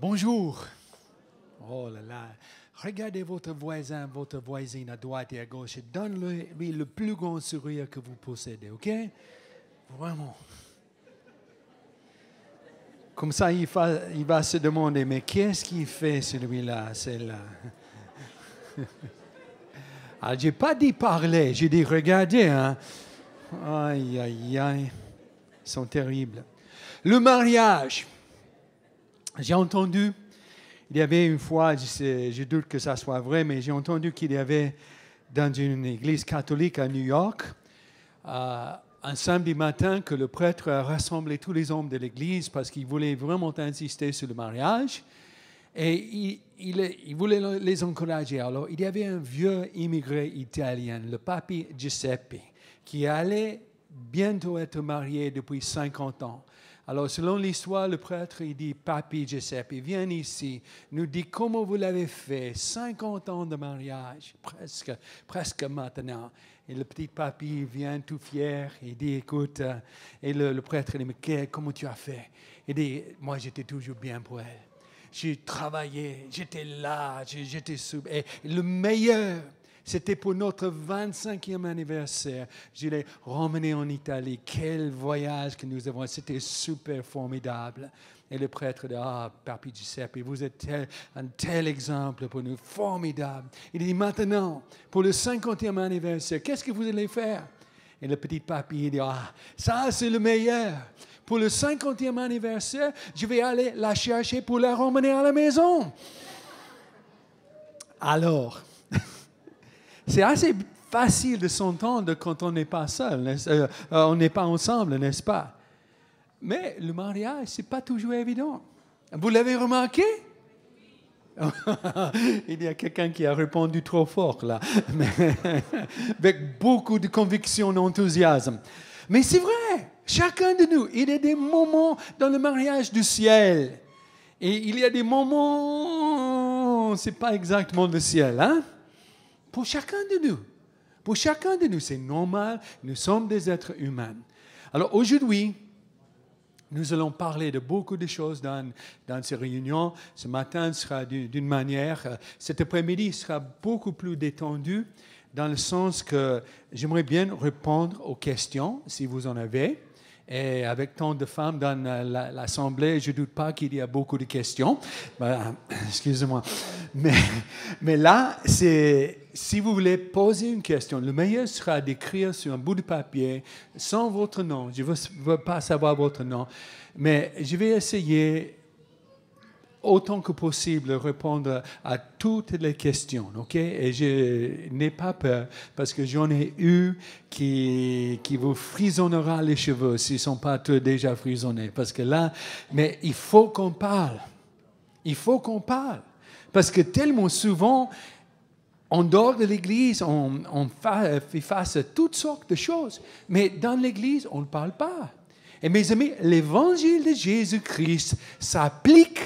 bonjour. Oh là là. Regardez votre voisin, votre voisine à droite et à gauche donne-lui le plus grand sourire que vous possédez, OK? Vraiment. Comme ça, il va, se demander, mais qu'est-ce qu'il fait celui-là, celle-là? Ah, j'ai pas dit parler, j'ai dit regarder. Hein? Aïe, aïe, aïe. Ils sont terribles. Le mariage. J'ai entendu, il y avait une fois, je, doute que ça soit vrai, mais j'ai entendu qu'il y avait dans une église catholique à New York, euh, un samedi matin, que le prêtre a rassemblé tous les hommes de l'église parce qu'il voulait vraiment insister sur le mariage. Et il, voulait les encourager. Alors, il y avait un vieux immigré italien, le papi Giuseppe, qui allait bientôt être marié depuis 50 ans. Alors, selon l'histoire, le prêtre, il dit, Papi Giuseppe, viens ici, nous dit comment vous l'avez fait, 50 ans de mariage, presque, presque maintenant. Et le petit papy vient tout fier, il dit, écoute, euh, et le, prêtre, il dit, mais comment tu as fait Il dit, moi, j'étais toujours bien pour elle. J'ai travaillé, j'étais là, j'étais sous... Et le meilleur, c'était pour notre 25e anniversaire. Je l'ai ramené en Italie. Quel voyage que nous avons. C'était super formidable. Et le prêtre dit, ah, Papi Giuseppe, vous êtes un tel exemple pour nous, formidable. Il dit, maintenant, pour le 50e anniversaire, qu'est-ce que vous allez faire? Et le petit papy dit, ah, ça c'est le meilleur. Pour le 50e anniversaire, je vais aller la chercher pour la ramener à la maison. Alors, c'est assez facile de s'entendre quand on n'est pas seul, euh, euh, on n'est pas ensemble, n'est-ce pas? Mais le mariage, n'est pas toujours évident. Vous l'avez remarqué? Il y a quelqu'un qui a répondu trop fort là, Mais, avec beaucoup de conviction et Mais c'est vrai, chacun de nous, il y a des moments dans le mariage du ciel. Et il y a des moments, c'est pas exactement le ciel, hein? Pour chacun de nous. Pour chacun de nous, c'est normal. Nous sommes des êtres humains. Alors aujourd'hui, nous allons parler de beaucoup de choses dans, dans ces réunions. Ce matin sera d'une manière, euh, cet après-midi sera beaucoup plus détendu dans le sens que j'aimerais bien répondre aux questions, si vous en avez. Et avec tant de femmes dans euh, l'Assemblée, je ne doute pas qu'il y a beaucoup de questions. Excusez-moi. Mais, mais là, c'est si vous voulez poser une question, le meilleur sera d'écrire sur un bout de papier sans votre nom. Je ne veux, pas savoir votre nom, mais je vais essayer autant que possible de répondre à toutes les questions, ok? Et je n'ai pas peur parce que j'en ai eu qui, qui vous frisonnera les cheveux s'ils ne sont pas tous déjà frisonnés. Parce que là, mais il faut qu'on parle. Il faut qu'on parle. Parce que tellement souvent, en dehors de l'Église, on, on, fait face à toutes sortes de choses, mais dans l'Église, on ne parle pas. Et mes amis, l'Évangile de Jésus-Christ s'applique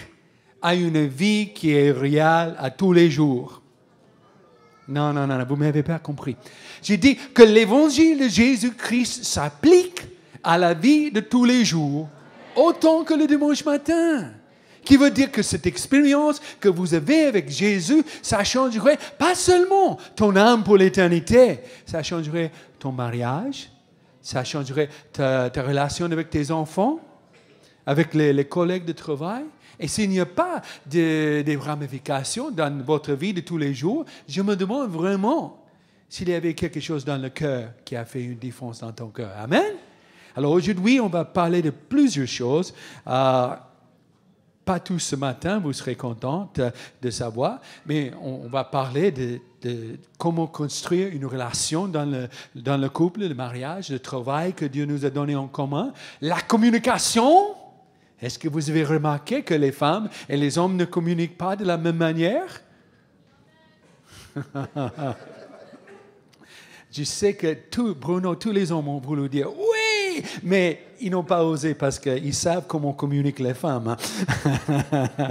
à une vie qui est réelle à tous les jours. Non, non, non, non vous ne m'avez pas compris. J'ai dit que l'Évangile de Jésus-Christ s'applique à la vie de tous les jours, autant que le dimanche matin. Qui veut dire que cette expérience que vous avez avec Jésus, ça changerait pas seulement ton âme pour l'éternité, ça changerait ton mariage, ça changerait ta, relation avec tes enfants, avec les, collègues de travail. Et s'il n'y a pas de, ramifications dans votre vie de tous les jours, je me demande vraiment s'il y avait quelque chose dans le cœur qui a fait une différence dans ton cœur. Amen. Alors aujourd'hui, on va parler de plusieurs choses. Euh, pas tout ce matin, vous serez contente de savoir, mais on, va parler de, comment construire une relation dans le, dans le couple, le mariage, le travail que Dieu nous a donné en commun, la communication. Est-ce que vous avez remarqué que les femmes et les hommes ne communiquent pas de la même manière Je sais que Bruno, tous les hommes ont voulu dire oui, mais ils n'ont pas osé parce qu'ils savent comment communiquent les femmes. Hein.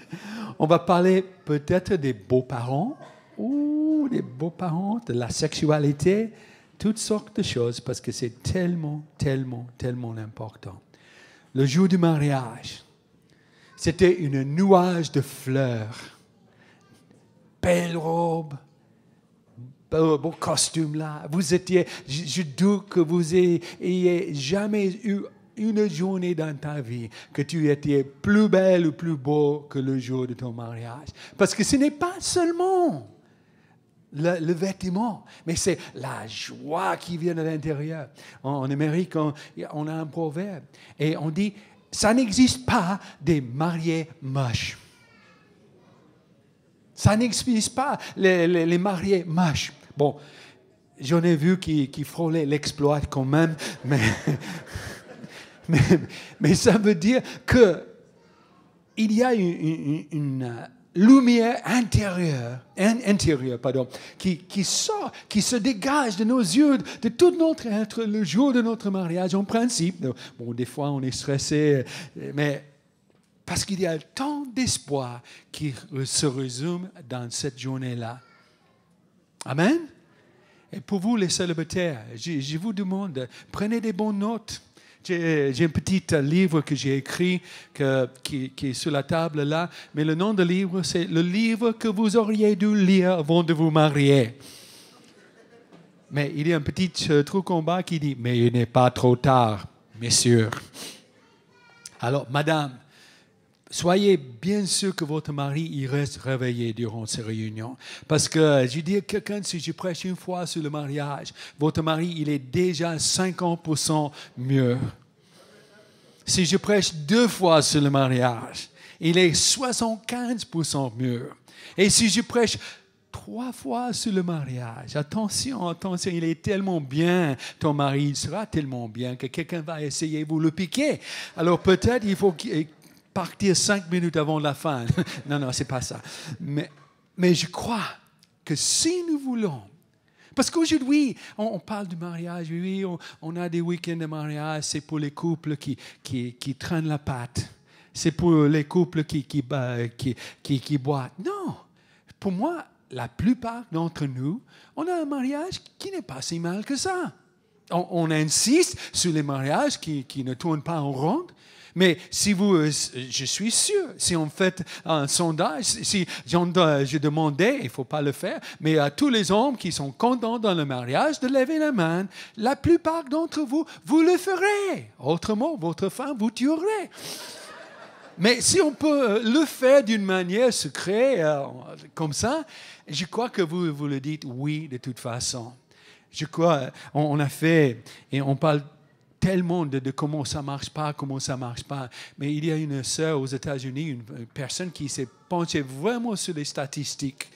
On va parler peut-être des beaux-parents ou des beaux-parents, de la sexualité, toutes sortes de choses parce que c'est tellement, tellement, tellement important. Le jour du mariage, c'était une nuage de fleurs, belle robe, Oh, beau costume-là. Vous étiez, je, doute que vous ayez, jamais eu une journée dans ta vie que tu étais plus belle ou plus beau que le jour de ton mariage. Parce que ce n'est pas seulement le, vêtement, mais c'est la joie qui vient de l'intérieur. En, Amérique, on, a un proverbe et on dit, ça n'existe pas des mariés moches. Ça n'existe pas les, les mariés moches. Bon, j'en ai vu qui, qui frôlaient l'exploit quand même, mais, mais, ça veut dire que il y a une, lumière intérieure, intérieure pardon, qui, qui, sort, qui se dégage de nos yeux, de tout notre être le jour de notre mariage, en principe. Bon, des fois, on est stressé, mais parce qu'il y a tant d'espoir qui se résume dans cette journée-là. Amen. Et pour vous, les célibataires, je, vous demande, prenez des bonnes notes. J'ai un petit euh, livre que j'ai écrit que, qui, qui, est sur la table là, mais le nom du livre, c'est le livre que vous auriez dû lire avant de vous marier. Mais il y a un petit euh, truc en bas qui dit, mais il n'est pas trop tard, messieurs. Alors, madame, soyez bien sûr que votre mari y reste réveillé durant ces réunions. Parce que euh, je dis à quelqu'un, si je prêche une fois sur le mariage, votre mari, il est déjà 50% mieux. Si je prêche deux fois sur le mariage, il est 75% mieux. Et si je prêche trois fois sur le mariage. Attention, attention, il est tellement bien, ton mari sera tellement bien que quelqu'un va essayer de vous le piquer. Alors peut-être il faut partir cinq minutes avant la fin. non, non, c'est pas ça. Mais, mais je crois que si nous voulons parce qu'aujourd'hui, on, parle du mariage, oui, on, on a des week-ends de mariage, c'est pour les couples qui, qui, qui traînent la patte, c'est pour les couples qui, bah, qui, qui, qui boitent. Non, pour moi, la plupart d'entre nous, on a un mariage qui n'est pas si mal que ça. On, on insiste sur les mariages qui, ne tournent pas en ronde, mais si vous, euh, je suis sûr, si on fait un sondage, si je demandé, il ne faut pas le faire, mais à tous les hommes qui sont contents dans le mariage de lever la main, la plupart d'entre vous, vous le ferez. Autrement, votre femme vous tuerait. Mais si on peut euh, le faire d'une manière secrète, euh, comme ça, je crois que vous, vous le dites oui de toute façon. Je crois, on, a fait, et on parle tellement de, de, comment ça marche pas, comment ça marche pas. Mais il y a une sœur aux États-Unis, une personne qui s'est penchée vraiment sur les statistiques.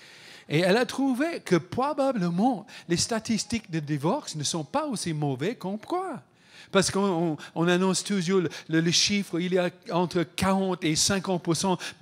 Et elle a trouvé que probablement les statistiques de divorce ne sont pas aussi mauvaises qu'on croit. Parce qu'on annonce toujours le, chiffre, il y a entre 40 et 50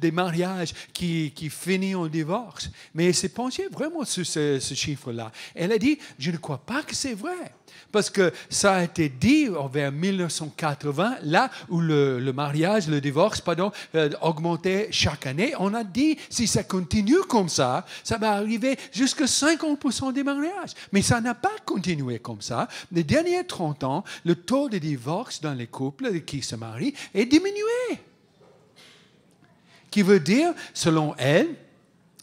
des mariages qui, qui finissent en divorce. Mais elle s'est penchée vraiment sur ce chiffre-là. Elle a dit, je ne crois pas que c'est vrai. Parce que ça a été dit euh, vers 1980, là où le, mariage, le divorce, pardon, euh, augmentait chaque année. On a dit, si ça continue comme ça, ça va arriver jusqu'à 50% des mariages. Mais ça n'a pas continué comme ça. Les derniers 30 ans, le taux de divorce dans les couples qui se marient est diminué. Qui veut dire, selon elle,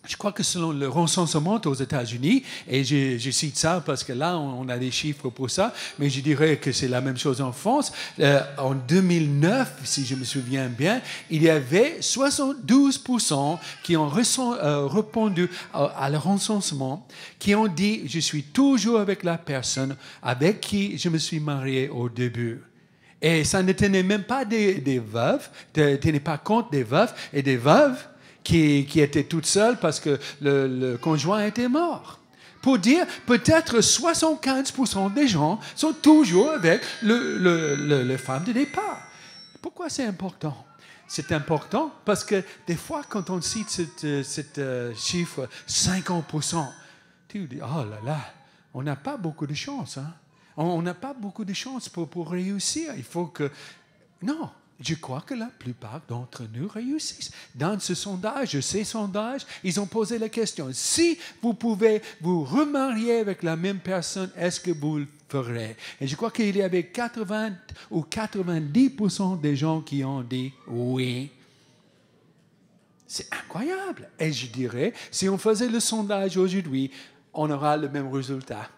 je crois que selon le recensement aux États-Unis, et je, cite ça parce que là, on, a des chiffres pour ça, mais je dirais que c'est la même chose en France. Euh, en 2009, si je me souviens bien, il y avait 72% qui ont euh, répondu à, le recensement, qui ont dit, je suis toujours avec la personne avec qui je me suis marié au début. Et ça ne tenait même pas des, des veuves, ne tenait pas compte des veuves et des veuves qui, qui était toute seule parce que le, conjoint était mort pour dire peut-être 75% des gens sont toujours avec le, le, le, femme de départ. Pourquoi c'est important C'est important parce que des fois, quand on cite ce cette, euh, euh, chiffre 50%, tu dis, oh là là, on n'a pas beaucoup de chance. Hein? On n'a pas beaucoup de chance pour, pour réussir. Il faut que... Non, je crois que la plupart d'entre nous réussissent. Dans ce sondage, ces sondages, ils ont posé la question, si vous pouvez vous remarier avec la même personne, est-ce que vous le ferez? Et je crois qu'il y avait 80 ou 90 des gens qui ont dit oui. C'est incroyable. Et je dirais, si on faisait le sondage aujourd'hui, on aura le même résultat.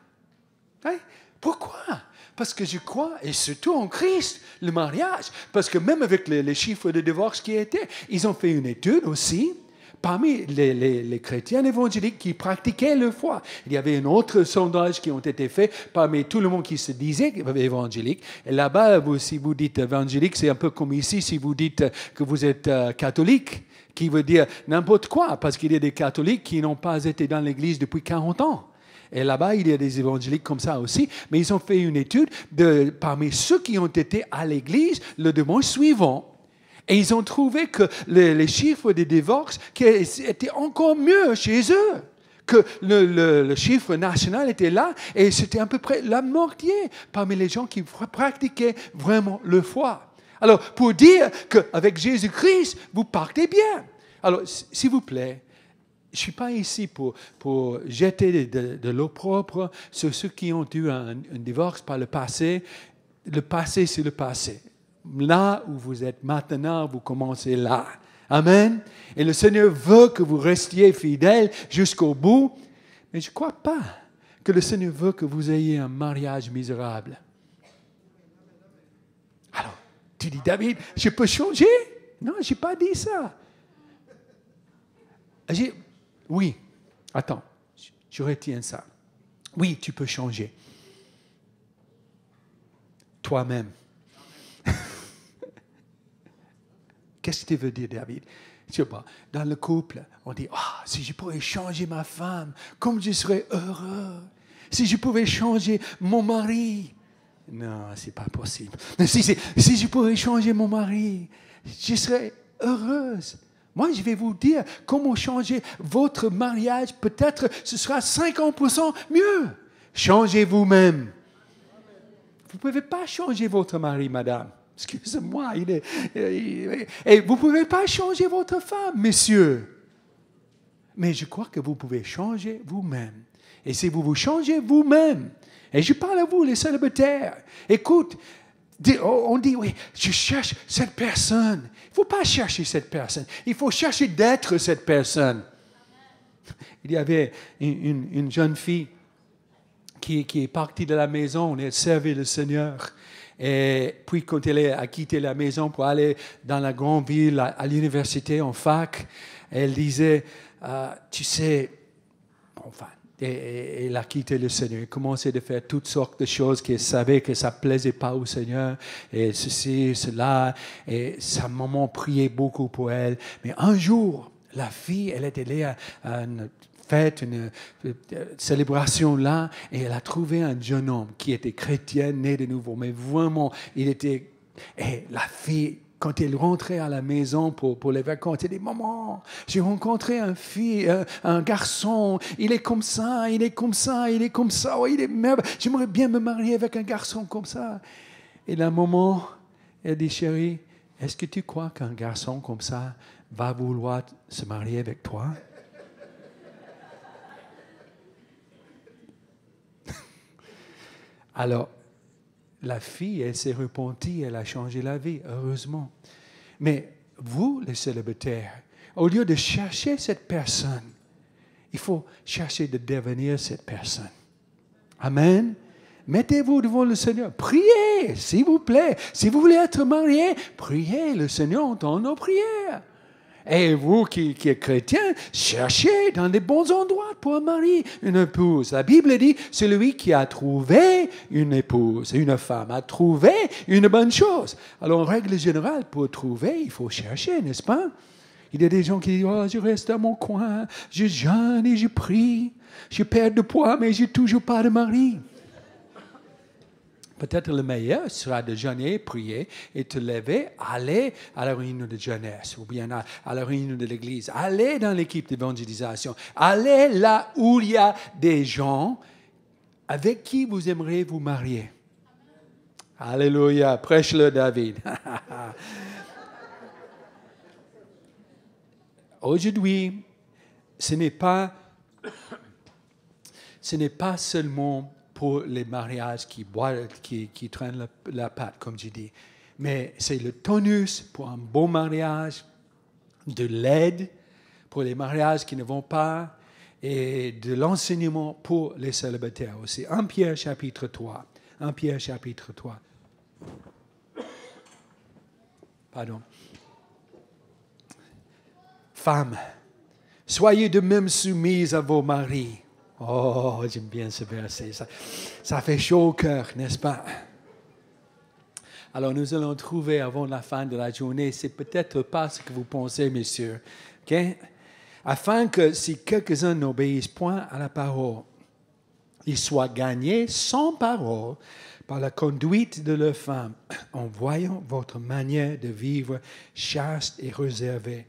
Hein? Pourquoi? Parce que je crois, et surtout en Christ, le mariage. Parce que même avec les, chiffres de divorce qui étaient, ils ont fait une étude aussi parmi les, les, chrétiens évangéliques qui pratiquaient le foi. Il y avait un autre sondage qui ont été fait parmi tout le monde qui se disait évangélique. Et Là-bas, si vous dites évangélique, c'est un peu comme ici si vous dites que vous êtes euh, catholique, qui veut dire n'importe quoi, parce qu'il y a des catholiques qui n'ont pas été dans l'Église depuis 40 ans. Et là-bas, il y a des évangéliques comme ça aussi, mais ils ont fait une étude de, parmi ceux qui ont été à l'église le dimanche suivant. Et ils ont trouvé que les, chiffres des divorces étaient encore mieux chez eux que le, le, chiffre national était là et c'était à peu près la moitié parmi les gens qui pratiquaient vraiment le foi. Alors, pour dire qu'avec Jésus-Christ, vous partez bien. Alors, s'il vous plaît, je ne suis pas ici pour, pour jeter de, l'eau propre sur ceux qui ont eu un, divorce par le passé. Le passé, c'est le passé. Là où vous êtes maintenant, vous commencez là. Amen. Et le Seigneur veut que vous restiez fidèles jusqu'au bout. Mais je ne crois pas que le Seigneur veut que vous ayez un mariage misérable. Alors, tu dis, David, je peux changer Non, je n'ai pas dit ça. Oui, attends, je retiens ça. Oui, tu peux changer. Toi-même. Qu'est-ce que tu veux dire, David je sais pas, dans le couple, on dit, ah, si je pouvais changer ma femme, comme je serais heureux. Si je pouvais changer mon mari. Non, c'est pas possible. Si, si je pouvais changer mon mari, je serais heureuse. Moi, je vais vous dire comment changer votre mariage. Peut-être ce sera 50% mieux. Changez vous-même. Vous ne pouvez pas changer votre mari, madame. Excusez-moi. Il est, et vous ne pouvez pas changer votre femme, monsieur. Mais je crois que vous pouvez changer vous-même. Et si vous vous changez vous-même, et je parle à vous, les célibataires, écoute, on dit, oui, je cherche cette personne il faut pas chercher cette personne. Il faut chercher d'être cette personne. Il y avait une, jeune fille qui, est partie de la maison, on est servait le Seigneur. Et puis quand elle a quitté la maison pour aller dans la grande ville, à, l'université, en fac, elle disait, euh, tu sais, enfin, et, elle a quitté le Seigneur. Elle commençait de faire toutes sortes de choses qu'elle savait que ça plaisait pas au Seigneur, et ceci, cela. Et sa maman priait beaucoup pour elle. Mais un jour, la fille, elle est allée à, une fête, une, euh, célébration là, et elle a trouvé un jeune homme qui était chrétien, né de nouveau, mais vraiment, il était... Et la fille quand elle rentrait à la maison pour, pour les vacances, elle dit, maman, j'ai rencontré un, fille, euh, un garçon, il est comme ça, il est comme ça, il est comme ça, oh, il est j'aimerais bien me marier avec un garçon comme ça. Et la maman, elle dit, chérie, est-ce que tu crois qu'un garçon comme ça va vouloir se marier avec toi? Alors, la fille, elle s'est repentie, elle a changé la vie, heureusement. Mais vous, les célibataires, au lieu de chercher cette personne, il faut chercher de devenir cette personne. Amen. Mettez-vous devant le Seigneur. Priez, s'il vous plaît. Si vous voulez être marié, priez. Le Seigneur entend nos prières. Et vous qui, qui êtes chrétien, cherchez dans les bons endroits pour un mari, une épouse. La Bible dit, celui qui a trouvé une épouse, une femme, a trouvé une bonne chose. Alors, en règle générale, pour trouver, il faut chercher, n'est-ce pas? Il y a des gens qui disent, oh, je reste à mon coin, je jeûne et je prie, je perds de poids, mais j'ai toujours pas de mari. Peut-être le meilleur sera de jeûner, prier et te lever, aller à la réunion de jeunesse ou bien à, la réunion de l'Église, Allez dans l'équipe d'évangélisation, Allez là où il y a des gens avec qui vous aimeriez vous marier. Alléluia, prêche-le David. Aujourd'hui, ce n'est pas, ce n'est pas seulement pour les mariages qui, qui, traînent la, pâte patte, comme je dis. Mais c'est le tonus pour un bon mariage, de l'aide pour les mariages qui ne vont pas et de l'enseignement pour les célibataires aussi. 1 Pierre chapitre 3. 1 Pierre chapitre 3. Pardon. Femmes, soyez de même soumises à vos maris Oh, j'aime bien ce verset. Ça, ça fait chaud au cœur, n'est-ce pas? Alors, nous allons trouver avant la fin de la journée, c'est peut-être pas ce que vous pensez, messieurs. Afin que si quelques-uns n'obéissent point à la parole, ils soient gagnés sans parole par la conduite de leur femme, en voyant votre manière de vivre chaste et réservée.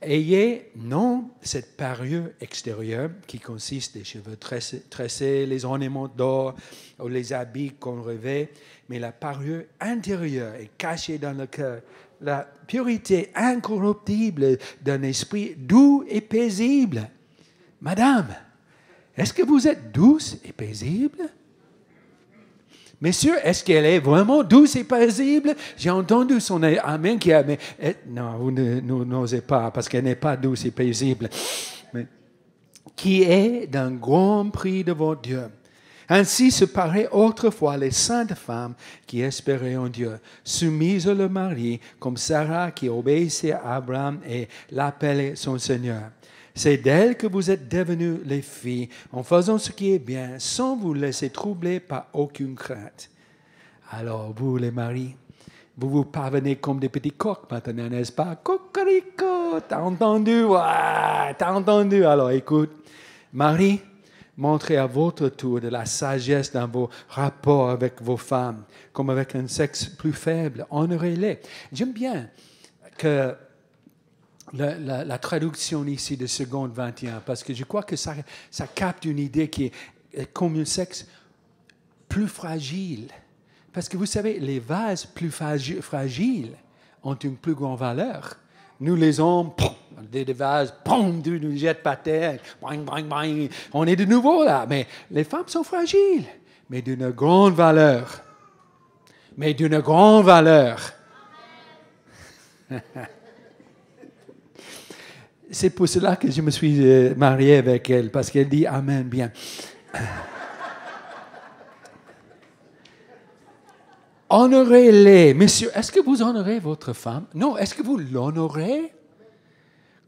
Ayez non cette parure extérieure qui consiste des cheveux tressés, les ornements d'or ou les habits qu'on revêt, mais la parure intérieure est cachée dans le cœur. La purité incorruptible d'un esprit doux et paisible. Madame, est-ce que vous êtes douce et paisible? Messieurs, est-ce qu'elle est vraiment douce et paisible? J'ai entendu son Amen qui a, mais eh, non, vous n'osez pas parce qu'elle n'est pas douce et paisible. Mais, qui est d'un grand prix devant Dieu. Ainsi se paraît autrefois les saintes femmes qui espéraient en Dieu, soumises au mari, comme Sarah qui obéissait à Abraham et l'appelait son Seigneur. C'est d'elle que vous êtes devenus les filles, en faisant ce qui est bien, sans vous laisser troubler par aucune crainte. Alors, vous, les maris, vous vous parvenez comme des petits coqs maintenant, n'est-ce pas? Cocorico, t'as entendu? Ouais, t'as entendu? Alors, écoute, Marie, montrez à votre tour de la sagesse dans vos rapports avec vos femmes, comme avec un sexe plus faible. Honorez-les. J'aime bien que la, traduction ici de seconde 21, parce que je crois que ça, ça capte une idée qui est euh, comme un sexe plus fragile. Parce que vous savez, les vases plus fragiles ont une plus grande valeur. Nous, les hommes, des, vases, poum, nous nous par terre, on est de nouveau là. Mais les femmes sont fragiles, mais d'une grande valeur. Mais d'une grande valeur. c'est pour cela que je me suis euh, marié avec elle, parce qu'elle dit Amen bien. Honorez-les. Monsieur, est-ce que vous honorez votre femme Non, est-ce que vous l'honorez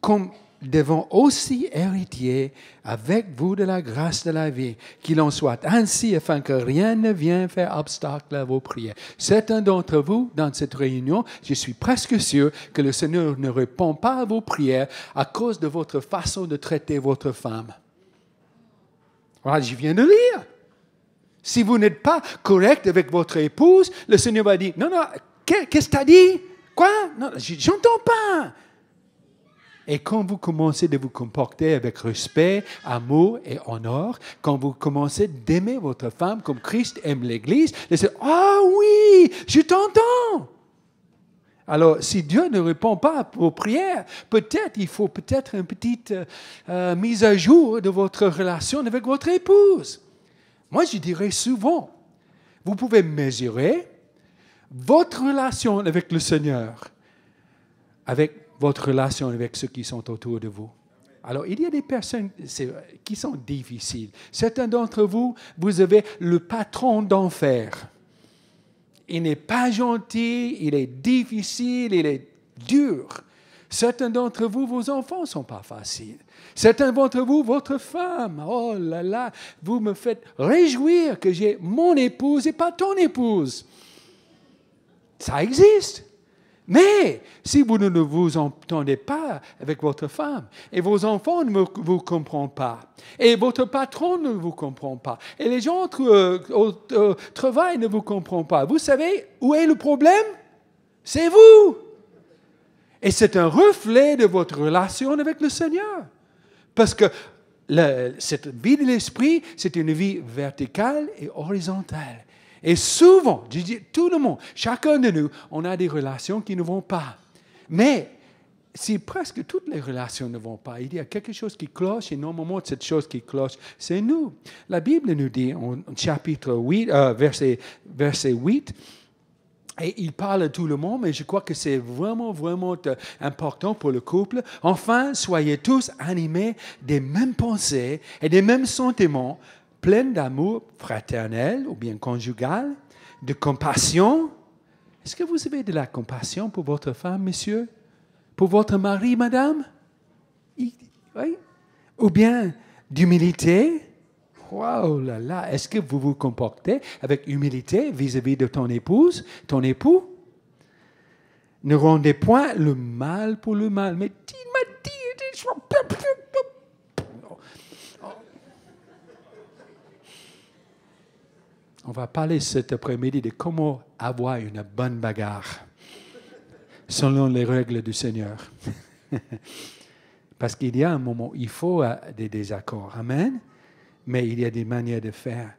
comme devons aussi héritier avec vous de la grâce de la vie, qu'il en soit ainsi afin que rien ne vienne faire obstacle à vos prières. Certains d'entre vous, dans cette réunion, je suis presque sûr que le Seigneur ne répond pas à vos prières à cause de votre façon de traiter votre femme. Voilà, ah, je viens de lire. Si vous n'êtes pas correct avec votre épouse, le Seigneur va dire, non, non, qu'est-ce que tu as dit Quoi Non, j'entends pas. Et quand vous commencez de vous comporter avec respect, amour et honneur, quand vous commencez d'aimer votre femme comme Christ aime l'Église, c'est Ah oui, je t'entends. Alors, si Dieu ne répond pas aux prières, peut-être il faut peut-être une petite euh, mise à jour de votre relation avec votre épouse. Moi, je dirais souvent, vous pouvez mesurer votre relation avec le Seigneur avec votre relation avec ceux qui sont autour de vous. Alors, il y a des personnes qui sont difficiles. Certains d'entre vous, vous avez le patron d'enfer. Il n'est pas gentil, il est difficile, il est dur. Certains d'entre vous, vos enfants ne sont pas faciles. Certains d'entre vous, votre femme, oh là là, vous me faites réjouir que j'ai mon épouse et pas ton épouse. Ça existe. Mais si vous ne vous entendez pas avec votre femme, et vos enfants ne vous comprennent pas, et votre patron ne vous comprend pas, et les gens euh, au travail ne vous comprennent pas, vous savez où est le problème C'est vous. Et c'est un reflet de votre relation avec le Seigneur. Parce que cette vie de l'esprit, c'est une vie verticale et horizontale. Et souvent, je dis tout le monde, chacun de nous, on a des relations qui ne vont pas. Mais si presque toutes les relations ne vont pas, il y a quelque chose qui cloche et normalement cette chose qui cloche, c'est nous. La Bible nous dit en chapitre 8, euh, verset, verset 8, et il parle à tout le monde, mais je crois que c'est vraiment, vraiment important pour le couple. Enfin, soyez tous animés des mêmes pensées et des mêmes sentiments pleine d'amour fraternel ou bien conjugal, de compassion. Est-ce que vous avez de la compassion pour votre femme, monsieur Pour votre mari, madame oui. Ou bien d'humilité Waouh là là, est-ce que vous vous comportez avec humilité vis-à-vis de ton épouse, ton époux Ne rendez point le mal pour le mal, mais dis On va parler cet après-midi de comment avoir une bonne bagarre selon les règles du Seigneur. Parce qu'il y a un moment, il faut euh, des désaccords. Amen. Mais il y a des manières de faire.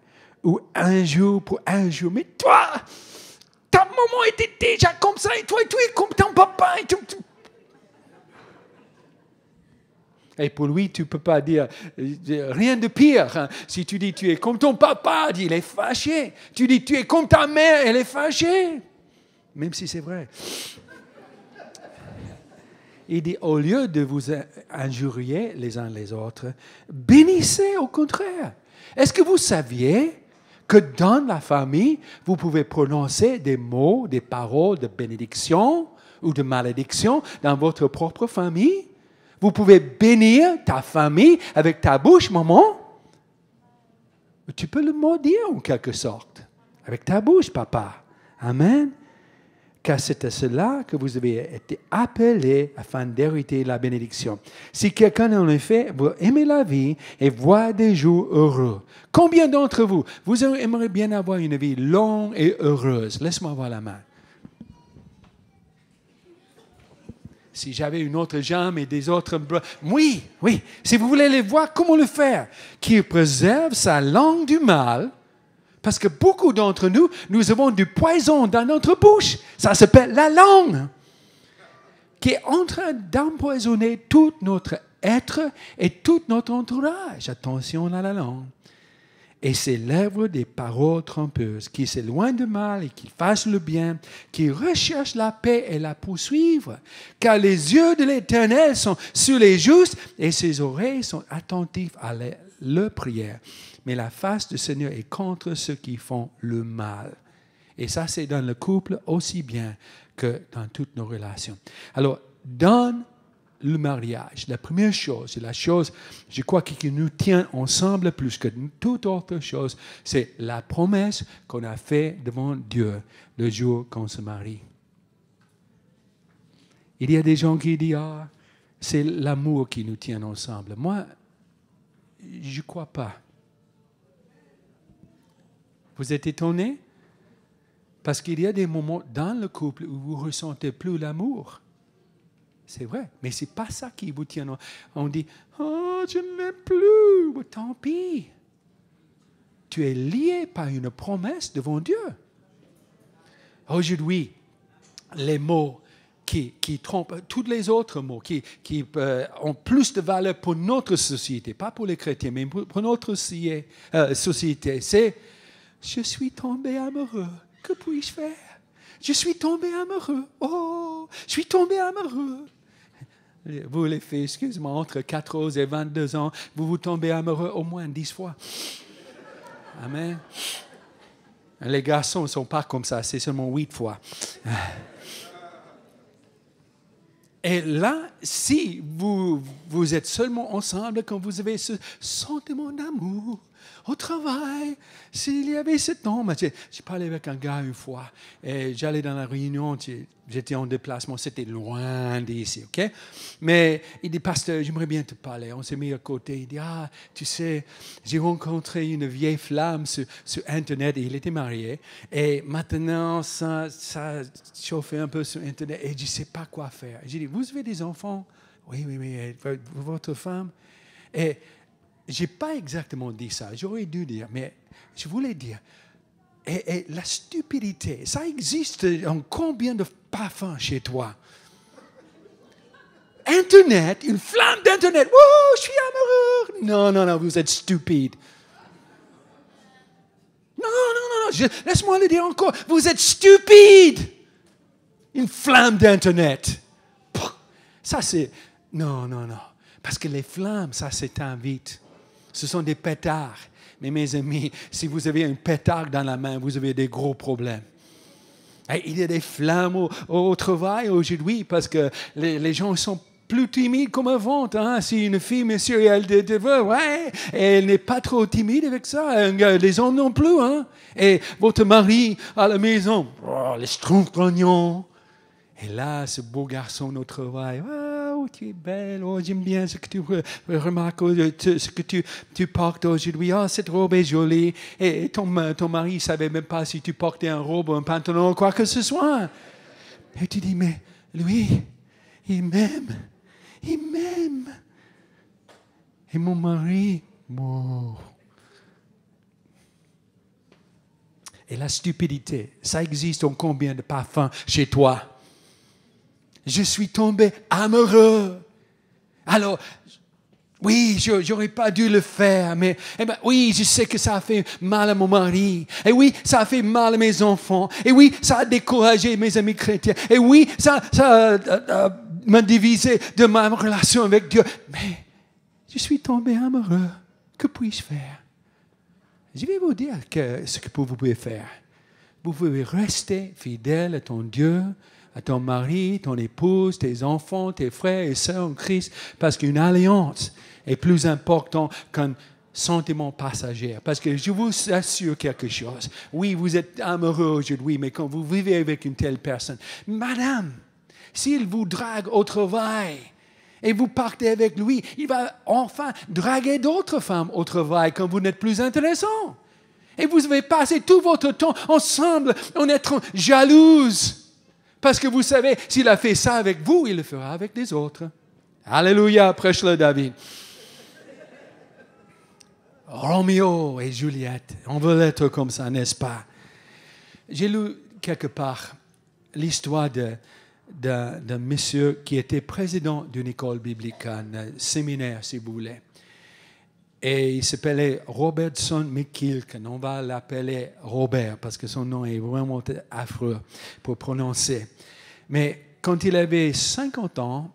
Ou un jour pour un jour. Mais toi, ta maman était déjà comme ça, et toi, tu es comme ton papa, et tout, Et pour lui, tu ne peux pas dire euh, rien de pire. Hein. Si tu dis tu es comme ton papa, il est fâché. Tu dis tu es comme ta mère, elle est fâchée. Même si c'est vrai. Il dit, au lieu de vous injurier les uns les autres, bénissez au contraire. Est-ce que vous saviez que dans la famille, vous pouvez prononcer des mots, des paroles de bénédiction ou de malédiction dans votre propre famille vous pouvez bénir ta famille avec ta bouche, maman. tu peux le maudire en quelque sorte, avec ta bouche, papa. Amen. Car c'est à cela que vous avez été appelés afin d'hériter la bénédiction. Si quelqu'un, en effet, veut aimer la vie et voir des jours heureux, combien d'entre vous, vous aimeriez bien avoir une vie longue et heureuse Laisse-moi voir la main. si j'avais une autre jambe et des autres bras. Oui, oui. Si vous voulez les voir, comment le faire Qu'il préserve sa langue du mal, parce que beaucoup d'entre nous, nous avons du poison dans notre bouche. Ça s'appelle la langue, qui est en train d'empoisonner tout notre être et tout notre entourage. Attention à la langue et lèvres des paroles trompeuses, qui s'éloignent du mal et qui fassent le bien, qui recherchent la paix et la poursuivent. Car les yeux de l'Éternel sont sur les justes et ses oreilles sont attentives à leur prière. Mais la face du Seigneur est contre ceux qui font le mal. Et ça, c'est dans le couple aussi bien que dans toutes nos relations. Alors, donne le mariage. La première chose, la chose, je crois, qui nous tient ensemble plus que toute autre chose, c'est la promesse qu'on a faite devant Dieu le jour qu'on se marie. Il y a des gens qui disent, ah, c'est l'amour qui nous tient ensemble. Moi, je ne crois pas. Vous êtes étonnés Parce qu'il y a des moments dans le couple où vous ressentez plus l'amour c'est vrai, mais c'est pas ça qui vous tient. On dit, oh, je ne l'aime plus, tant pis. Tu es lié par une promesse devant Dieu. Aujourd'hui, les mots qui, trompent tous les autres mots, qui, euh, ont plus de valeur pour notre société, pas pour les chrétiens, mais pour, notre euh, société, c'est je suis tombé amoureux, que puis-je faire je suis tombé amoureux. Oh, je suis tombé amoureux. Vous, les filles, excusez moi entre 14 et 22 ans, vous vous tombez amoureux au moins 10 fois. Amen. Les garçons ne sont pas comme ça, c'est seulement 8 fois. Et là, si vous, vous êtes seulement ensemble quand vous avez ce sentiment d'amour, au travail, s'il y avait cet homme. J'ai parlé avec un gars une fois et j'allais dans la réunion, j'étais en déplacement, c'était loin d'ici, ok? Mais il dit, pasteur, j'aimerais bien te parler. On s'est mis à côté. Il dit, ah, tu sais, j'ai rencontré une vieille flamme sur, Internet et il était marié. Et maintenant, ça, ça chauffait un peu sur Internet et je ne sais pas quoi faire. J'ai dit, vous avez des enfants? Oui, oui, oui. Votre femme? Et j'ai pas exactement dit ça. J'aurais dû dire, mais je voulais dire. Et, la stupidité, ça existe en combien de parfums chez toi Internet, une flamme d'Internet. Wouh, je suis amoureux. Non, non, non, vous êtes stupide. Non, non, non, non, laisse-moi le dire encore. Vous êtes stupide. Une flamme d'Internet. Ça, c'est. Non, non, non. Parce que les flammes, ça s'éteint vite ce sont des pétards. Mais mes amis, si vous avez un pétard dans la main, vous avez des gros problèmes. il y a des flammes au, travail aujourd'hui parce que les, gens sont plus timides comme avant. Hein. Si une fille, monsieur, elle, ouais, elle n'est pas trop timide avec ça. Hein. Les hommes non plus. Hein? Et votre mari à la maison, oh, les schtroumpfs grognons. Et là, ce beau garçon au travail, oh, tu es belle, oh, j'aime bien ce que tu remarques, oh, ce que tu, portes aujourd'hui, oh, cette robe est jolie. Et ton, ton mari ne savait même pas si tu portais un robe, un pantalon, quoi que ce soit. Et tu dis, mais lui, il m'aime, il m'aime. Et mon mari, wow. Et la stupidité, ça existe en combien de parfums chez toi? je suis tombé amoureux. Alors, oui, j'aurais pas dû le faire, mais eh ben, oui, je sais que ça a fait mal à mon mari. Et eh oui, ça a fait mal à mes enfants. Et eh oui, ça a découragé mes amis chrétiens. Et eh oui, ça, ça euh, euh, euh, m'a divisé de ma relation avec Dieu. Mais je suis tombé amoureux. Que puis-je faire? Je vais vous dire ce que vous pouvez faire. Vous pouvez rester fidèle à ton Dieu, à ton mari, ton épouse, tes enfants, tes frères et sœurs en Christ, parce qu'une alliance est plus importante qu'un sentiment passager. Parce que je vous assure quelque chose. Oui, vous êtes amoureux aujourd'hui, mais quand vous vivez avec une telle personne, Madame, s'il vous drague au travail, et vous partez avec lui, il va enfin draguer d'autres femmes au travail quand vous n'êtes plus intéressant. Et vous avez passé tout votre temps ensemble en étant jalouse parce que vous savez, s'il a fait ça avec vous, il le fera avec les autres. Alléluia, prêche-le David. Romeo et Juliette, on veut l'être comme ça, n'est-ce pas? J'ai lu quelque part l'histoire d'un de, monsieur qui était président d'une école biblique, un euh, séminaire si vous voulez. Et il s'appelait Robertson que On va l'appeler Robert parce que son nom est vraiment affreux pour prononcer. Mais quand il avait 50 ans,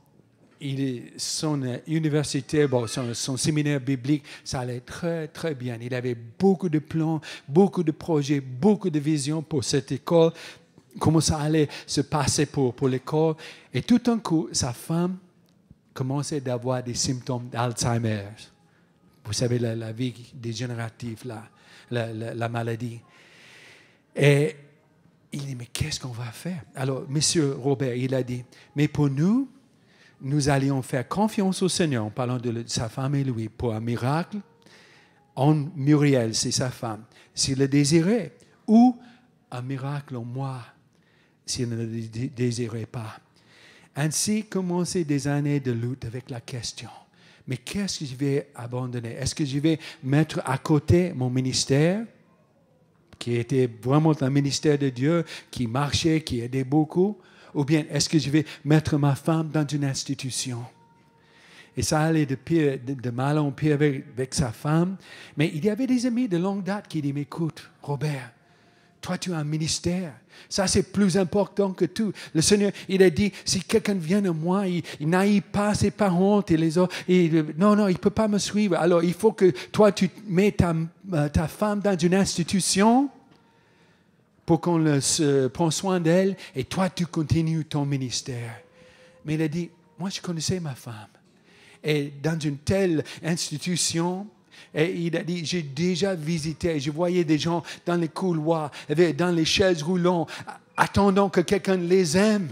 il, son université, son, séminaire biblique, ça allait très, très bien. Il avait beaucoup de plans, beaucoup de projets, beaucoup de visions pour cette école, comment ça allait se passer pour, pour l'école. Et tout d'un coup, sa femme commençait d'avoir des symptômes d'Alzheimer. Vous savez, la, vie dégénérative, la, la, maladie. Et il dit, mais qu'est-ce qu'on va faire? Alors, Monsieur Robert, il a dit, mais pour nous, nous allions faire confiance au Seigneur en parlant de sa femme et lui pour un miracle. En Muriel, c'est sa femme, s'il le désirait, ou un miracle en moi, s'il ne le désirait pas. Ainsi commençaient des années de lutte avec la question mais qu'est-ce que je vais abandonner Est-ce que je vais mettre à côté mon ministère qui était vraiment un ministère de Dieu, qui marchait, qui aidait beaucoup, ou bien est-ce que je vais mettre ma femme dans une institution et ça allait de, pire, de, mal en pire avec, sa femme. Mais il y avait des amis de longue date qui disaient, écoute, Robert, toi, tu as un ministère. Ça, c'est plus important que tout. Le Seigneur, il a dit, si quelqu'un vient de moi, il, n'aille pas ses parents et les autres. Et, euh, non, non, il ne peut pas me suivre. Alors, il faut que toi, tu mets ta, euh, femme dans une institution pour qu'on se prenne soin d'elle et toi, tu continues ton ministère. Mais il a dit, moi, je connaissais ma femme. Et dans une telle institution, il a dit, j'ai déjà visité, je voyais des gens dans les couloirs, dans les chaises roulantes, attendant que quelqu'un les aime.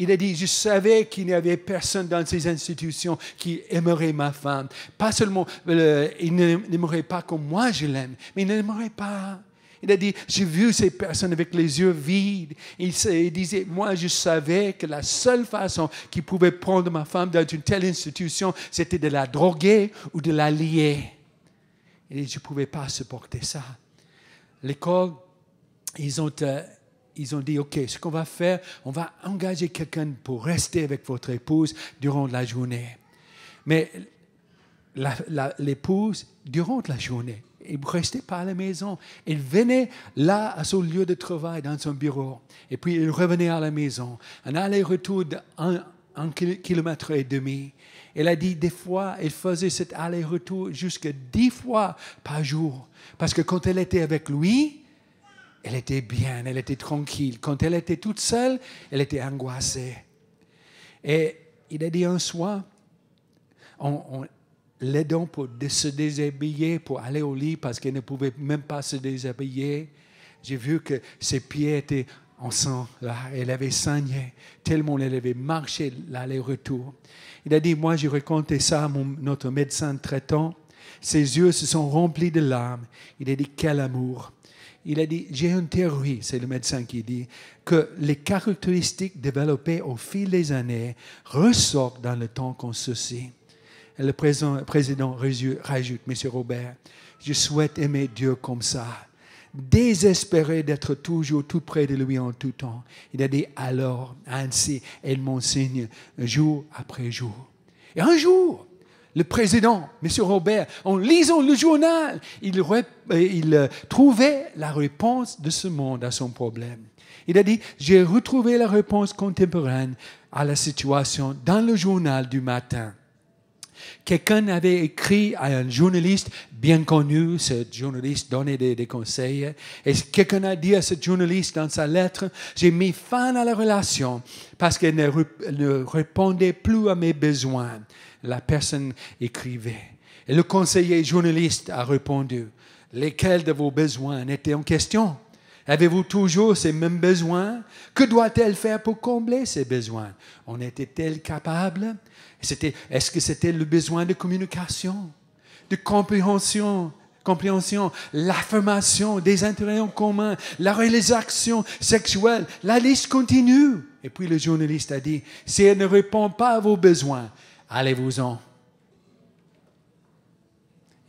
Il a dit, je savais qu'il n'y avait personne dans ces institutions qui aimerait ma femme. Pas seulement, euh, il n'aimerait pas comme moi je l'aime, mais il n'aimerait pas. Il a dit, j'ai vu ces personnes avec les yeux vides. Il, disait, moi je savais que la seule façon qu'il pouvait prendre ma femme dans une telle institution, c'était de la droguer ou de la lier dit « je ne pouvais pas supporter ça. L'école, ils ont, euh, ils ont dit, OK, ce qu'on va faire, on va engager quelqu'un pour rester avec votre épouse durant la journée. Mais l'épouse, durant la journée, il ne restait pas à la maison. Il venait là, à son lieu de travail, dans son bureau. Et puis, il revenait à la maison. Un aller-retour d'un un kilomètre et demi. Elle a dit des fois, elle faisait cet aller-retour jusqu'à dix fois par jour. Parce que quand elle était avec lui, elle était bien, elle était tranquille. Quand elle était toute seule, elle était angoissée. Et il a dit un soir, on, l'aidant pour se déshabiller, pour aller au lit parce qu'elle ne pouvait même pas se déshabiller. J'ai vu que ses pieds étaient en sang. Là, elle avait saigné tellement elle avait marché l'aller-retour. Il a dit, moi j'ai raconté ça à notre médecin traitant. Ses yeux se sont remplis de larmes. Il a dit, quel amour. Il a dit, j'ai une théorie, c'est le médecin qui dit, que les caractéristiques développées au fil des années ressortent dans le temps qu'on ceci. Le président rajoute, Monsieur Robert, je souhaite aimer Dieu comme ça désespéré d'être toujours tout près de lui en tout temps. Il a dit, alors, ainsi, elle m'enseigne jour après jour. Et un jour, le président, M. Robert, en lisant le journal, il, euh, il euh, trouvait la réponse de ce monde à son problème. Il a dit, j'ai retrouvé la réponse contemporaine à la situation dans le journal du matin. Quelqu'un avait écrit à un journaliste bien connu, ce journaliste donnait des, conseils, et quelqu'un a dit à ce journaliste dans sa lettre, j'ai mis fin à la relation parce qu'elle ne, ne répondait plus à mes besoins. La personne écrivait. Et le conseiller journaliste a répondu, lesquels de vos besoins étaient en question Avez-vous toujours ces mêmes besoins? Que doit-elle faire pour combler ces besoins? On était-elle capable? C'était, est-ce que c'était le besoin de communication, de compréhension, compréhension, l'affirmation des intérêts en commun, la réalisation sexuelle? La liste continue. Et puis le journaliste a dit, si elle ne répond pas à vos besoins, allez-vous-en.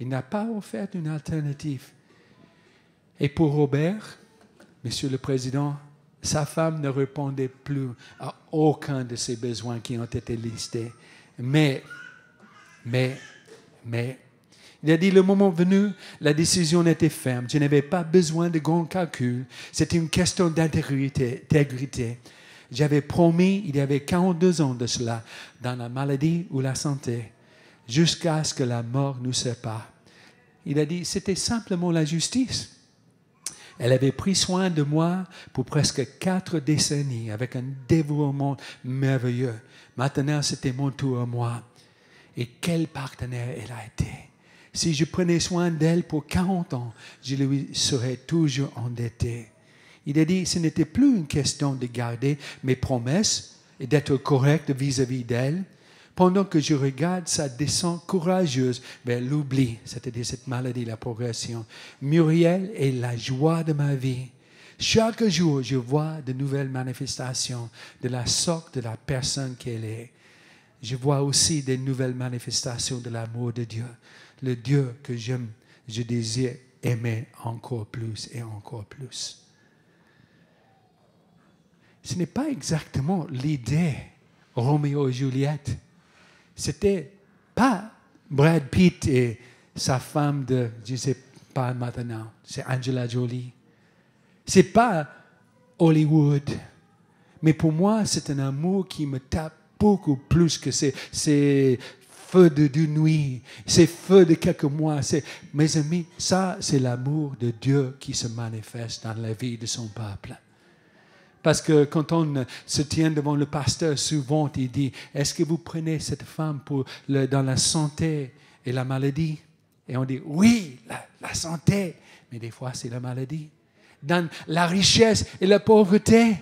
Il n'a pas offert une alternative. Et pour Robert, Monsieur le Président, sa femme ne répondait plus à aucun de ses besoins qui ont été listés. Mais, mais, mais, il a dit, le moment venu, la décision était ferme. Je n'avais pas besoin de grands calculs. c'est une question d'intégrité. J'avais promis, il y avait 42 ans de cela, dans la maladie ou la santé, jusqu'à ce que la mort nous sépare. Il a dit, c'était simplement la justice. Elle avait pris soin de moi pour presque quatre décennies avec un dévouement merveilleux. Maintenant, c'était mon tour à moi. Et quel partenaire elle a été. Si je prenais soin d'elle pour 40 ans, je lui serais toujours endetté. Il a dit, ce n'était plus une question de garder mes promesses et d'être correct vis-à-vis d'elle, pendant que je regarde sa descente courageuse vers l'oubli, c'est-à-dire cette maladie, la progression. Muriel est la joie de ma vie. Chaque jour, je vois de nouvelles manifestations de la sorte de la personne qu'elle est. Je vois aussi des nouvelles manifestations de l'amour de Dieu, le Dieu que j'aime, je désire aimer encore plus et encore plus. Ce n'est pas exactement l'idée Roméo et Juliette c'était pas Brad Pitt et sa femme de, je ne sais pas maintenant, c'est Angela Jolie. C'est pas Hollywood. Mais pour moi, c'est un amour qui me tape beaucoup plus que ces, feux de, de nuit, ces feux de quelques mois. Mes amis, ça, c'est l'amour de Dieu qui se manifeste dans la vie de son peuple. Parce que quand on se tient devant le pasteur, souvent il dit, est-ce que vous prenez cette femme pour dans la santé et la maladie Et on dit, oui, la, la santé, mais des fois c'est la maladie. Dans la richesse et la pauvreté.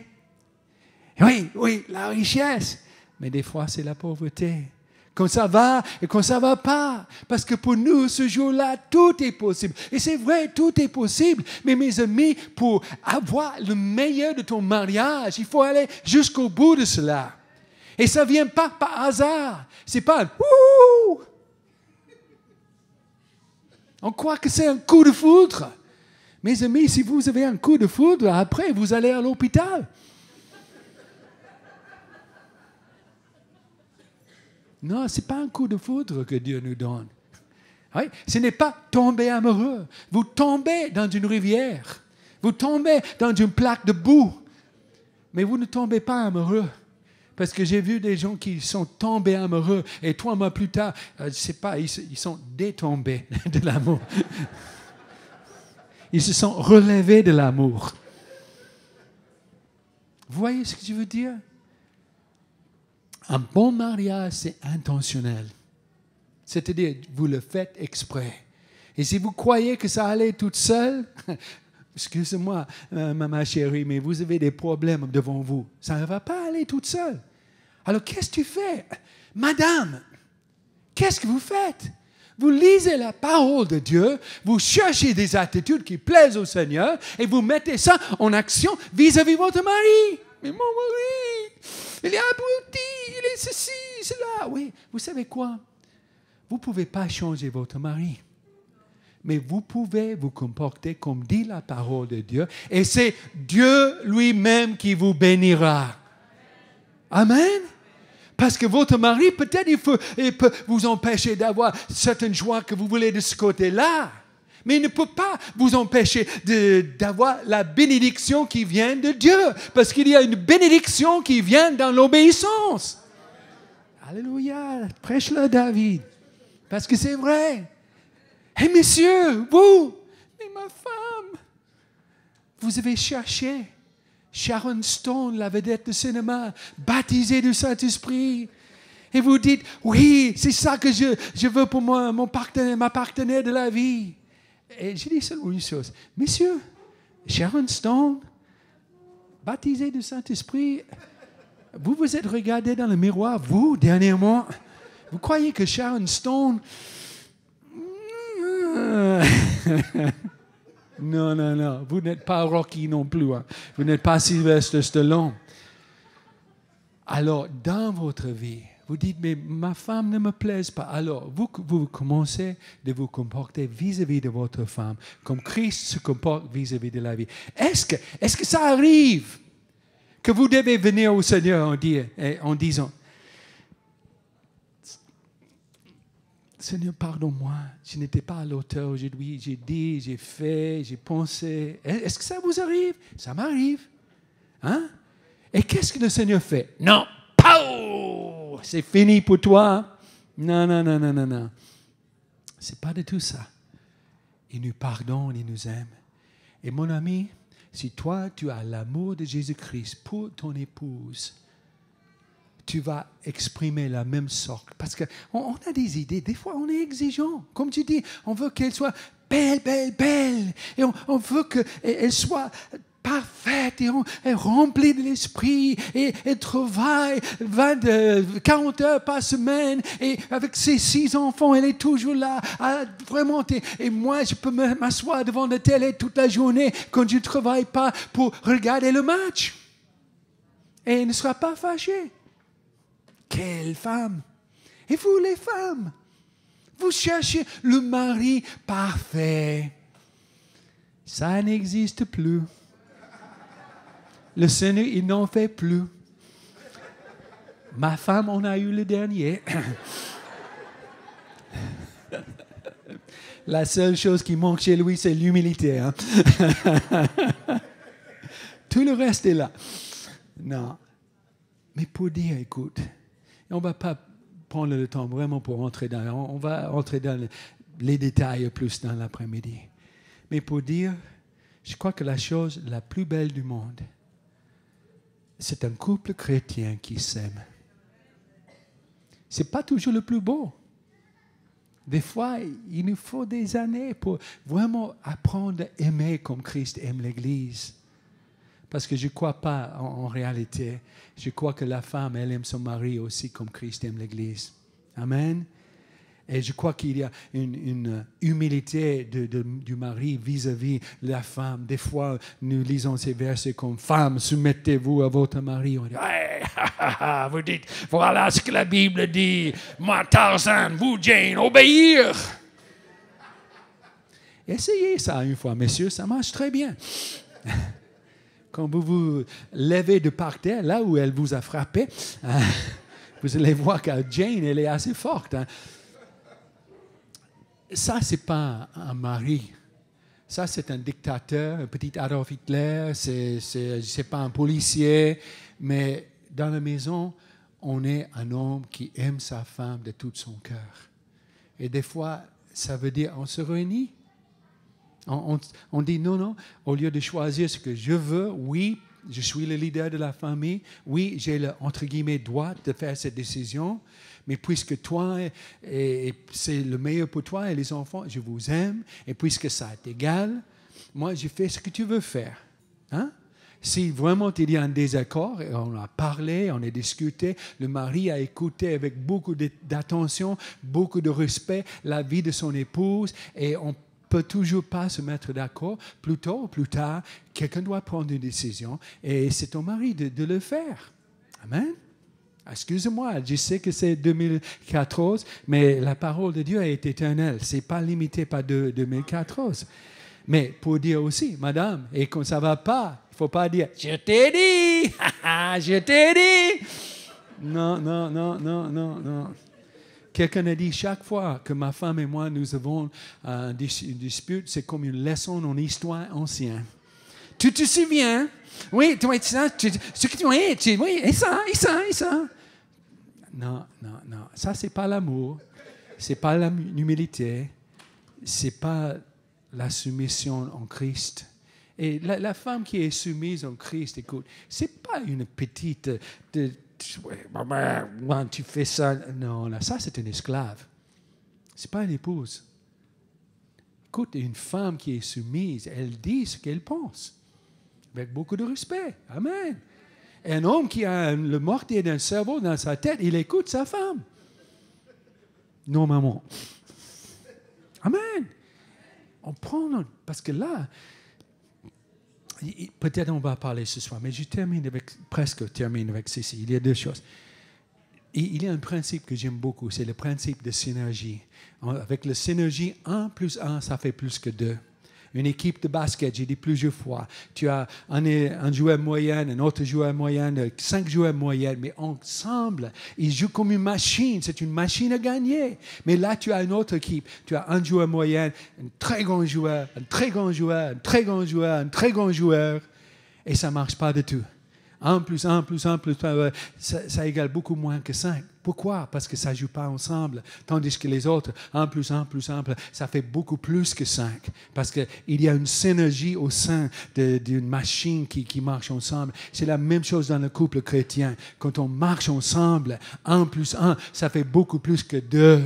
Oui, oui, la richesse, mais des fois c'est la pauvreté quand ça va et quand ça va pas. Parce que pour nous, ce jour-là, tout est possible. Et c'est vrai, tout est possible. Mais mes amis, pour avoir le meilleur de ton mariage, il faut aller jusqu'au bout de cela. Et ça vient pas par hasard. C'est pas Ouh! On croit que c'est un coup de foudre. Mes amis, si vous avez un coup de foudre, après, vous allez à l'hôpital. Non, ce n'est pas un coup de foudre que Dieu nous donne. Ce n'est pas tomber amoureux. Vous tombez dans une rivière. Vous tombez dans une plaque de boue. Mais vous ne tombez pas amoureux. Parce que j'ai vu des gens qui sont tombés amoureux et trois mois plus tard, euh, je sais pas, ils, ils sont détombés de l'amour. Ils se sont relevés de l'amour. Vous voyez ce que je veux dire un bon mariage, c'est intentionnel. C'est-à-dire, vous le faites exprès. Et si vous croyez que ça allait toute seule, excusez-moi, euh, ma chérie, mais vous avez des problèmes devant vous. Ça ne va pas aller toute seule. Alors, qu'est-ce que tu fais Madame, qu'est-ce que vous faites vous lisez la parole de Dieu, vous cherchez des attitudes qui plaisent au Seigneur et vous mettez ça en action vis-à-vis -vis votre mari. Mais mon mari, il est abruti, il est ceci, cela. Oui, vous savez quoi? Vous ne pouvez pas changer votre mari. Mais vous pouvez vous comporter comme dit la parole de Dieu. Et c'est Dieu lui-même qui vous bénira. Amen. Parce que votre mari, peut-être, il, peut vous empêcher d'avoir certaines joies que vous voulez de ce côté-là. Mais il ne peut pas vous empêcher d'avoir la bénédiction qui vient de Dieu, parce qu'il y a une bénédiction qui vient dans l'obéissance. Alléluia, prêche-le David, parce que c'est vrai. Et eh, messieurs, vous, et ma femme, vous avez cherché Sharon Stone, la vedette de cinéma, baptisée du Saint-Esprit. Et vous dites, oui, c'est ça que je, je veux pour moi, mon partenaire, ma partenaire de la vie. Et j'ai dit une chose. Messieurs, Sharon Stone, baptisé du Saint-Esprit, vous vous êtes regardé dans le miroir, vous, dernièrement. Vous croyez que Sharon Stone... non, non, non. Vous n'êtes pas Rocky non plus. Hein. Vous n'êtes pas Sylvester Stallone. Alors, dans votre vie, vous dites, mais ma femme ne me plaise pas. Alors, vous, vous commencez de vous comporter vis-à-vis de votre femme comme Christ se comporte vis-à-vis de la vie. Est-ce que, est que ça arrive que vous devez venir au Seigneur en, dire, eh, en disant, Seigneur, pardonne-moi, je n'étais pas à l'auteur aujourd'hui, j'ai dit, j'ai fait, j'ai pensé. Eh, est-ce que ça vous arrive Ça m'arrive. Hein? Et qu'est-ce que le Seigneur fait Non, pas Oh, c'est fini pour toi. Hein? Non, non, non, non, non, non. C'est pas de tout ça. Il nous pardonne, il nous aime. Et mon ami, si toi, tu as l'amour de Jésus-Christ pour ton épouse, tu vas exprimer la même sorte. Parce qu'on on a des idées, des fois on est exigeant. Comme tu dis, on veut qu'elle soit belle, belle, belle. Et on veut qu'elle soit parfaite et, remplie de l'esprit et, elle travaille 40 heures par semaine et avec ses six enfants, elle est toujours là, à, ah, vraiment. Et moi, je peux m'asseoir devant la télé toute la journée quand je ne travaille pas pour regarder le match. Et elle ne sera pas fâchée. Quelle femme! Et vous, les femmes, vous cherchez le mari parfait. Ça n'existe plus. Le Seigneur, il n'en fait plus. Ma femme, on a eu le dernier. La seule chose qui manque chez lui, c'est l'humilité. Hein. Tout le reste est là. Non. Mais pour dire, écoute, on ne va pas prendre le temps vraiment pour rentrer dans. On va entrer dans les détails plus dans l'après-midi. Mais pour dire, je crois que la chose la plus belle du monde, c'est un couple chrétien qui s'aime. C'est pas toujours le plus beau. Des fois, il nous faut des années pour vraiment apprendre à aimer comme Christ aime l'Église. Parce que je ne crois pas en, en, réalité. Je crois que la femme, elle aime son mari aussi comme Christ aime l'Église. Amen. Et je crois qu'il y a une, humilité de, du mari vis-à-vis de la femme. Des fois, nous lisons ces versets comme Femme, soumettez-vous à votre mari. On dit eh, ah, ah, ah, Vous dites Voilà ce que la Bible dit. Moi, Tarzan, vous, Jane, obéir. Essayez ça une fois, messieurs, ça marche très bien. Quand vous vous levez de par terre, là où elle vous a frappé, hein, vous allez voir que Jane, elle est assez forte. Hein? ça, ce n'est pas un, mari. Ça, c'est un dictateur, un petit Adolf Hitler, ce n'est pas un policier. Mais dans la maison, on est un homme qui aime sa femme de tout son cœur. Et des fois, ça veut dire on se réunit. On, on, dit non, non, au lieu de choisir ce que je veux, oui, je suis le leader de la famille, oui, j'ai le, entre guillemets, droit de faire cette décision, mais puisque toi, et, c'est le meilleur pour toi et les enfants, je vous aime, et puisque ça est égal, moi, je fais ce que tu veux faire. Hein? Si vraiment il y a un désaccord, on a parlé, on a discuté, le mari a écouté avec beaucoup d'attention, beaucoup de respect la vie de son épouse, et on peut toujours pas se mettre d'accord, plus tôt ou plus tard, quelqu'un doit prendre une décision et c'est au mari de, le faire. Amen. Ah, excusez-moi, je sais que c'est 2014, mais la parole de Dieu est éternelle. Ce n'est pas limité par 2014. Mais pour dire aussi, madame, et quand ça ne va pas, il ne faut pas dire, je t'ai dit, je t'ai dit. Non, non, non, non, non, non. Quelqu'un a dit chaque fois que ma femme et moi, nous avons une dispute, c'est comme une leçon en histoire ancienne. Tu te souviens? Oui, tu vois, ça, ce que tu vois, eh, tu, oui, et ça, et ça, et ça. Non, non, non. Ça, c'est pas l'amour. C'est pas l'humilité. C'est pas la soumission en Christ. Et la, femme qui est soumise en Christ, écoute, c'est pas une petite. De, tu fais ça. Non, là, ça, c'est une esclave. C'est pas une épouse. Écoute, une femme qui est soumise, elle dit ce qu'elle pense avec beaucoup de respect. Amen. Un homme qui a le mortier d'un cerveau dans sa tête, il écoute sa femme. Non, maman. Amen. On prend Parce que là, peut-être on va parler ce soir, mais je termine avec, presque termine avec ceci. Il y a deux choses. il y a un principe que j'aime beaucoup, c'est le principe de synergie. Avec la synergie, 1 plus 1, ça fait plus que 2 une équipe de basket, j'ai dit plusieurs fois, tu as un, joueur moyen, un autre joueur moyen, cinq joueurs moyens, mais ensemble, ils jouent comme une machine, c'est une machine à gagner. Mais là, tu as une autre équipe, tu as un joueur moyen, un très grand joueur, un très grand joueur, un très grand joueur, un très grand joueur, et ça ne marche pas du tout. 1 plus 1 plus 1 plus 1, ça, ça, égale beaucoup moins que 5. Pourquoi Parce que ça ne joue pas ensemble. Tandis que les autres, 1 plus 1 plus 1, ça fait beaucoup plus que 5. Parce qu'il y a une synergie au sein d'une machine qui, qui, marche ensemble. C'est la même chose dans le couple chrétien. Quand on marche ensemble, 1 plus 1, ça fait beaucoup plus que 2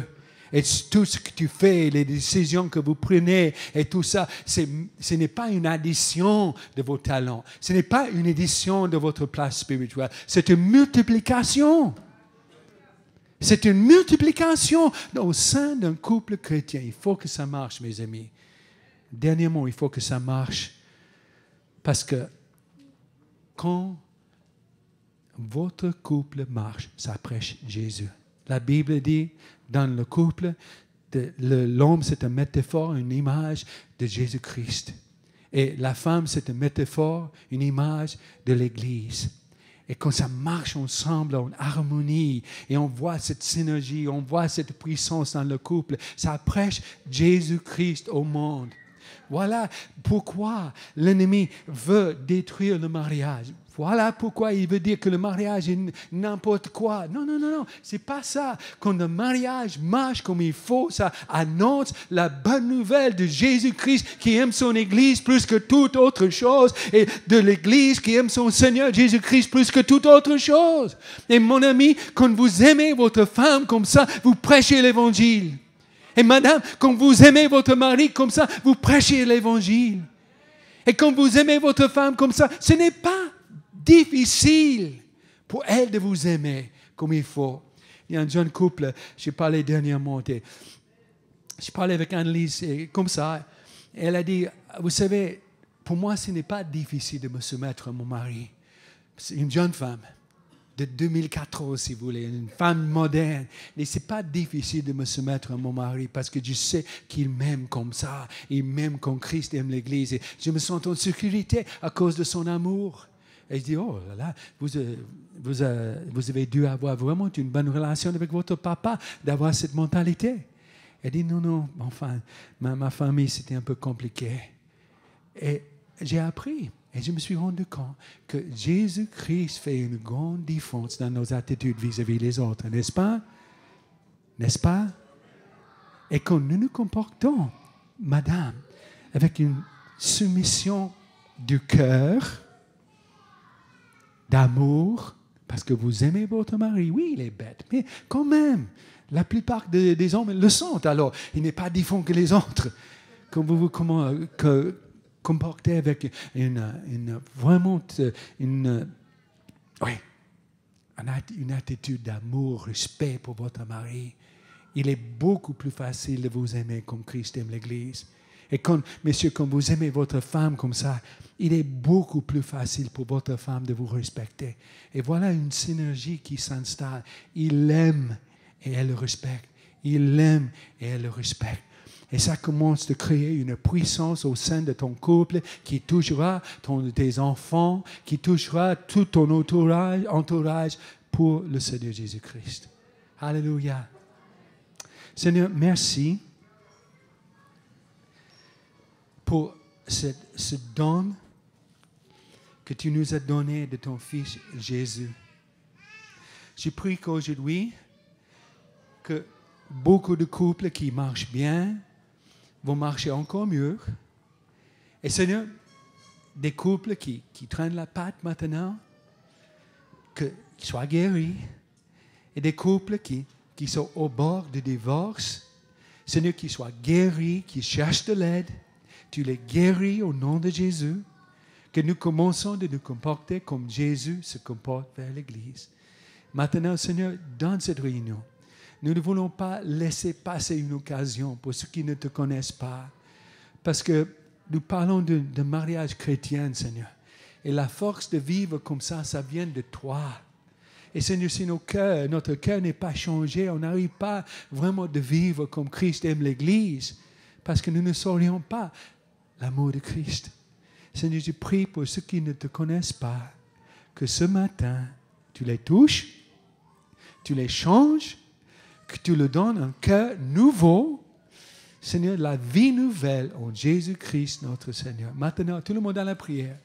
et tout ce que tu fais, les décisions que vous prenez et tout ça, ce n'est pas une addition de vos talents, ce n'est pas une addition de votre place spirituelle, c'est une multiplication. C'est une multiplication au sein d'un couple chrétien. Il faut que ça marche, mes amis. Dernièrement, il faut que ça marche. Parce que quand votre couple marche, ça prêche Jésus. La Bible dit, dans le couple, l'homme, c'est une métaphore, une image de Jésus-Christ. Et la femme, c'est une métaphore, une image de l'Église. Et quand ça marche ensemble, en harmonie, et on voit cette synergie, on voit cette puissance dans le couple, ça prêche Jésus-Christ au monde. Voilà pourquoi l'ennemi veut détruire le mariage, voilà pourquoi il veut dire que le mariage est n'importe quoi. Non, non, non, non, c'est pas ça. Quand le mariage marche comme il faut, ça annonce la bonne nouvelle de Jésus-Christ qui aime son Église plus que toute autre chose et de l'Église qui aime son Seigneur Jésus-Christ plus que toute autre chose. Et mon ami, quand vous aimez votre femme comme ça, vous prêchez l'Évangile. Et madame, quand vous aimez votre mari comme ça, vous prêchez l'Évangile. Et quand vous aimez votre femme comme ça, ce n'est pas difficile pour elle de vous aimer comme il faut. Il y a un jeune couple, j'ai parlé dernièrement, j'ai je parlais avec Annelise et comme ça, elle a dit, vous savez, pour moi, ce n'est pas difficile de me soumettre à mon mari. C'est une jeune femme de 2014, si vous voulez, une femme moderne. Et c'est pas difficile de me soumettre à mon mari parce que je sais qu'il m'aime comme ça. Il m'aime comme Christ aime l'Église. je me sens en sécurité à cause de son amour. Et je dis, oh là là, vous, euh, euh, vous, avez dû avoir vraiment une bonne relation avec votre papa, d'avoir cette mentalité. Elle dit, non, non, enfin, ma, famille, c'était un peu compliqué. Et j'ai appris, et je me suis rendu compte que Jésus-Christ fait une grande différence dans nos attitudes vis-à-vis des autres, n'est-ce pas? N'est-ce pas? Et quand nous nous comportons, Madame, avec une soumission du cœur, d'amour, parce que vous aimez votre mari. Oui, il est bête, mais quand même, la plupart des, hommes le sont. Alors, il n'est pas différent que les autres. Quand vous vous euh, comportez avec une, vraiment euh, une, euh, oui, une attitude d'amour, respect pour votre mari, il est beaucoup plus facile de vous aimer comme Christ aime l'Église. Et quand, messieurs, quand vous aimez votre femme comme ça, il est beaucoup plus facile pour votre femme de vous respecter. Et voilà une synergie qui s'installe. Il l'aime et elle le respecte. Il l'aime et elle le respecte. Et ça commence de créer une puissance au sein de ton couple qui touchera ton, tes enfants, qui touchera tout ton entourage pour le Seigneur Jésus-Christ. Alléluia. Seigneur, merci pour cette, ce don que tu nous as donné de ton Fils Jésus. Je prie qu'aujourd'hui, que beaucoup de couples qui marchent bien vont marcher encore mieux. Et Seigneur, des couples qui, qui traînent la patte maintenant, qu'ils soient guéris. Et des couples qui, qui sont au bord du divorce, Seigneur, qu'ils soient guéris, qu'ils cherchent de l'aide tu les guéris au nom de Jésus, que nous commençons de nous comporter comme Jésus se comporte vers l'Église. Maintenant, Seigneur, dans cette réunion, nous ne voulons pas laisser passer une occasion pour ceux qui ne te connaissent pas, parce que nous parlons de, mariage chrétien, Seigneur. Et la force de vivre comme ça, ça vient de toi. Et Seigneur, si nos cœurs, notre cœur n'est pas changé, on n'arrive pas vraiment de vivre comme Christ aime l'Église, parce que nous ne saurions pas l'amour de Christ. Seigneur, je prie pour ceux qui ne te connaissent pas, que ce matin, tu les touches, tu les changes, que tu leur donnes un cœur nouveau. Seigneur, la vie nouvelle en Jésus-Christ, notre Seigneur. Maintenant, tout le monde dans la prière.